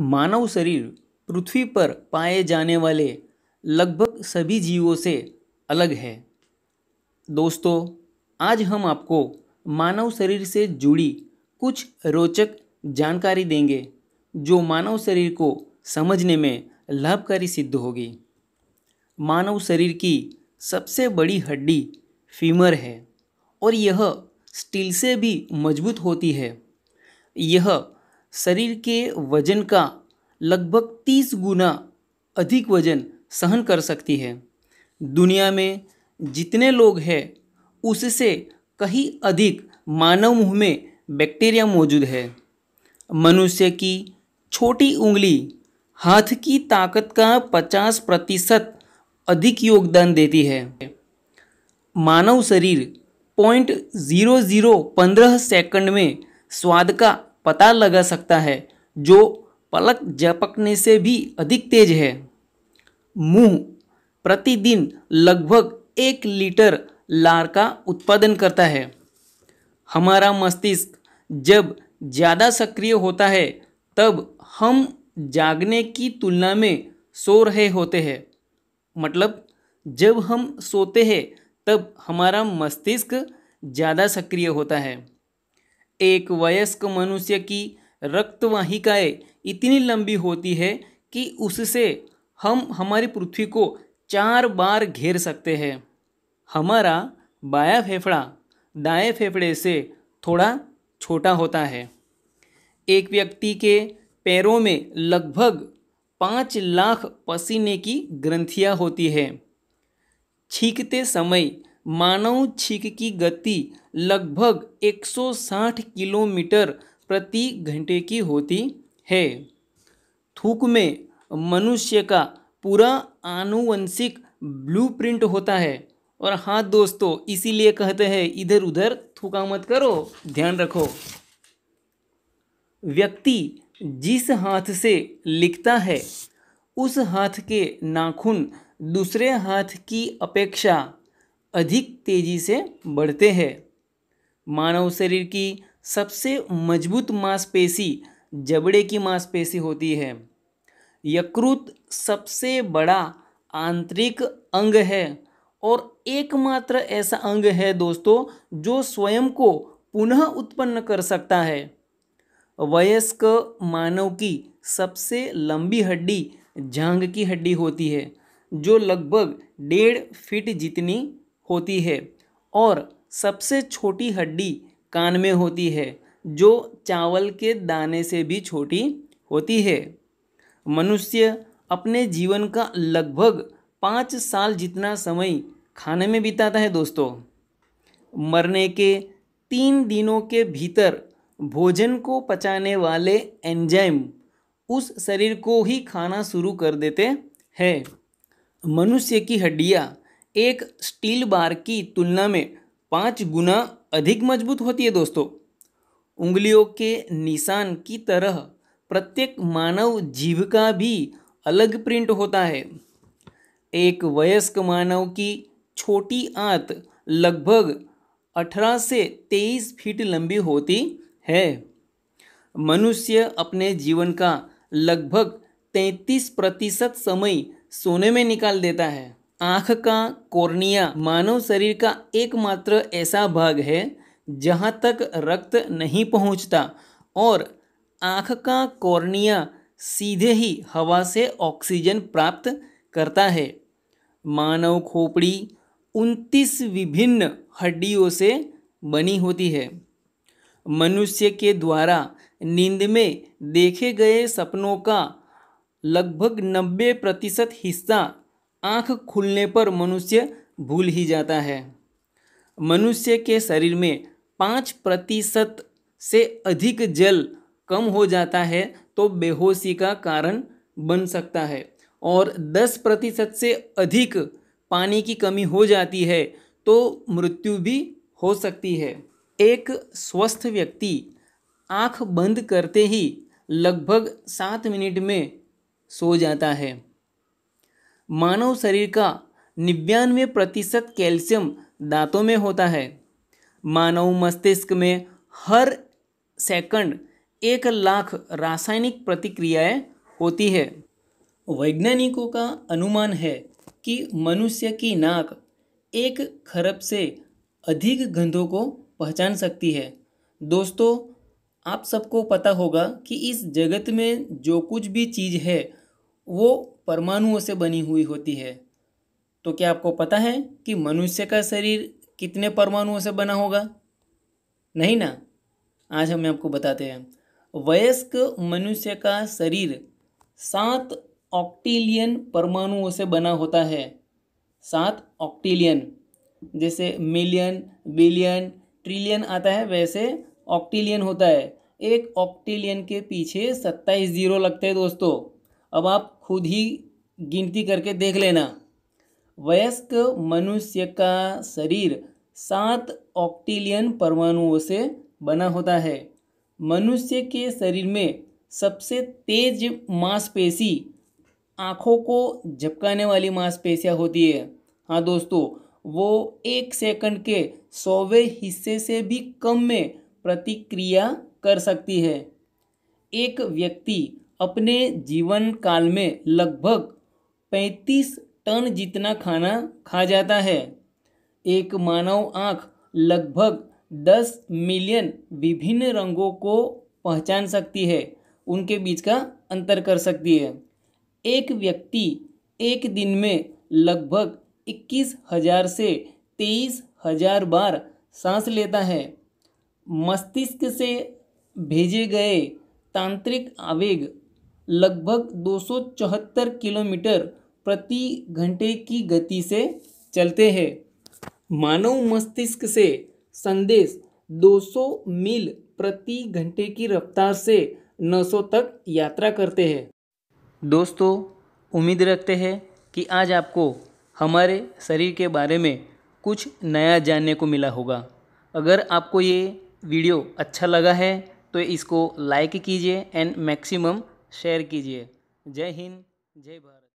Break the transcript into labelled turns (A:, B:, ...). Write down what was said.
A: मानव शरीर पृथ्वी पर पाए जाने वाले लगभग सभी जीवों से अलग है दोस्तों आज हम आपको मानव शरीर से जुड़ी कुछ रोचक जानकारी देंगे जो मानव शरीर को समझने में लाभकारी सिद्ध होगी मानव शरीर की सबसे बड़ी हड्डी फीमर है और यह स्टील से भी मजबूत होती है यह शरीर के वजन का लगभग तीस गुना अधिक वजन सहन कर सकती है दुनिया में जितने लोग हैं उससे कहीं अधिक मानव मुँह में बैक्टीरिया मौजूद है मनुष्य की छोटी उंगली हाथ की ताकत का पचास प्रतिशत अधिक योगदान देती है मानव शरीर पॉइंट ज़ीरो ज़ीरो पंद्रह सेकंड में स्वाद का पता लगा सकता है जो पलक झपकने से भी अधिक तेज है मुंह प्रतिदिन लगभग एक लीटर लार का उत्पादन करता है हमारा मस्तिष्क जब ज़्यादा सक्रिय होता है तब हम जागने की तुलना में सो रहे होते हैं मतलब जब हम सोते हैं तब हमारा मस्तिष्क ज़्यादा सक्रिय होता है एक वयस्क मनुष्य की रक्तवाहिकाएँ इतनी लंबी होती है कि उससे हम हमारी पृथ्वी को चार बार घेर सकते हैं हमारा बाया फेफड़ा दाएं फेफड़े से थोड़ा छोटा होता है एक व्यक्ति के पैरों में लगभग पाँच लाख पसीने की ग्रंथियाँ होती है छींकते समय मानव छीक की गति लगभग 160 किलोमीटर प्रति घंटे की होती है थूक में मनुष्य का पूरा आनुवंशिक ब्लूप्रिंट होता है और हाँ दोस्तों इसीलिए कहते हैं इधर उधर थूका मत करो ध्यान रखो व्यक्ति जिस हाथ से लिखता है उस हाथ के नाखून दूसरे हाथ की अपेक्षा अधिक तेज़ी से बढ़ते हैं मानव शरीर की सबसे मजबूत मांसपेशी जबड़े की मांसपेशी होती है यकृत सबसे बड़ा आंतरिक अंग है और एकमात्र ऐसा अंग है दोस्तों जो स्वयं को पुनः उत्पन्न कर सकता है वयस्क मानव की सबसे लंबी हड्डी जांग की हड्डी होती है जो लगभग डेढ़ फीट जितनी होती है और सबसे छोटी हड्डी कान में होती है जो चावल के दाने से भी छोटी होती है मनुष्य अपने जीवन का लगभग पाँच साल जितना समय खाने में बिताता है दोस्तों मरने के तीन दिनों के भीतर भोजन को पचाने वाले एंजाइम उस शरीर को ही खाना शुरू कर देते हैं मनुष्य की हड्डियाँ एक स्टील बार की तुलना में पाँच गुना अधिक मजबूत होती है दोस्तों उंगलियों के निशान की तरह प्रत्येक मानव जीव का भी अलग प्रिंट होता है एक वयस्क मानव की छोटी आंत लगभग 18 से 23 फीट लंबी होती है मनुष्य अपने जीवन का लगभग 33 प्रतिशत समय सोने में निकाल देता है आँख का कोर्निया मानव शरीर का एकमात्र ऐसा भाग है जहाँ तक रक्त नहीं पहुँचता और आँख का कोर्निया सीधे ही हवा से ऑक्सीजन प्राप्त करता है मानव खोपड़ी उनतीस विभिन्न हड्डियों से बनी होती है मनुष्य के द्वारा नींद में देखे गए सपनों का लगभग नब्बे प्रतिशत हिस्सा आँख खुलने पर मनुष्य भूल ही जाता है मनुष्य के शरीर में पाँच प्रतिशत से अधिक जल कम हो जाता है तो बेहोशी का कारण बन सकता है और दस प्रतिशत से अधिक पानी की कमी हो जाती है तो मृत्यु भी हो सकती है एक स्वस्थ व्यक्ति आँख बंद करते ही लगभग सात मिनट में सो जाता है मानव शरीर का निन्यानवे प्रतिशत कैल्शियम दांतों में होता है मानव मस्तिष्क में हर सेकंड एक लाख रासायनिक प्रतिक्रियाएं होती है वैज्ञानिकों का अनुमान है कि मनुष्य की नाक एक खरब से अधिक गंधों को पहचान सकती है दोस्तों आप सबको पता होगा कि इस जगत में जो कुछ भी चीज़ है वो परमाणुओं से बनी हुई होती है तो क्या आपको पता है कि मनुष्य का शरीर कितने परमाणुओं से बना होगा नहीं ना आज हम आपको बताते हैं वयस्क मनुष्य का शरीर सात ऑक्टिलियन परमाणुओं से बना होता है सात ऑक्टिलियन जैसे मिलियन बिलियन ट्रिलियन आता है वैसे ऑक्टिलियन होता है एक ऑक्टिलियन के पीछे सत्ताईस जीरो लगते हैं दोस्तों अब आप खुद ही गिनती करके देख लेना वयस्क मनुष्य का शरीर सात ऑक्टिलियन परमाणुओं से बना होता है मनुष्य के शरीर में सबसे तेज मांसपेशी आँखों को झपकाने वाली मांसपेशियाँ होती है हाँ दोस्तों वो एक सेकंड के सौवे हिस्से से भी कम में प्रतिक्रिया कर सकती है एक व्यक्ति अपने जीवन काल में लगभग पैंतीस टन जितना खाना खा जाता है एक मानव आँख लगभग दस मिलियन विभिन्न रंगों को पहचान सकती है उनके बीच का अंतर कर सकती है एक व्यक्ति एक दिन में लगभग इक्कीस हजार से तेईस हजार बार सांस लेता है मस्तिष्क से भेजे गए तांत्रिक आवेग लगभग दो किलोमीटर प्रति घंटे की गति से चलते हैं मानव मस्तिष्क से संदेश 200 मील प्रति घंटे की रफ्तार से 900 तक यात्रा करते हैं दोस्तों उम्मीद रखते हैं कि आज आपको हमारे शरीर के बारे में कुछ नया जानने को मिला होगा अगर आपको ये वीडियो अच्छा लगा है तो इसको लाइक कीजिए एंड मैक्सिमम शेयर कीजिए जय हिंद जय भारत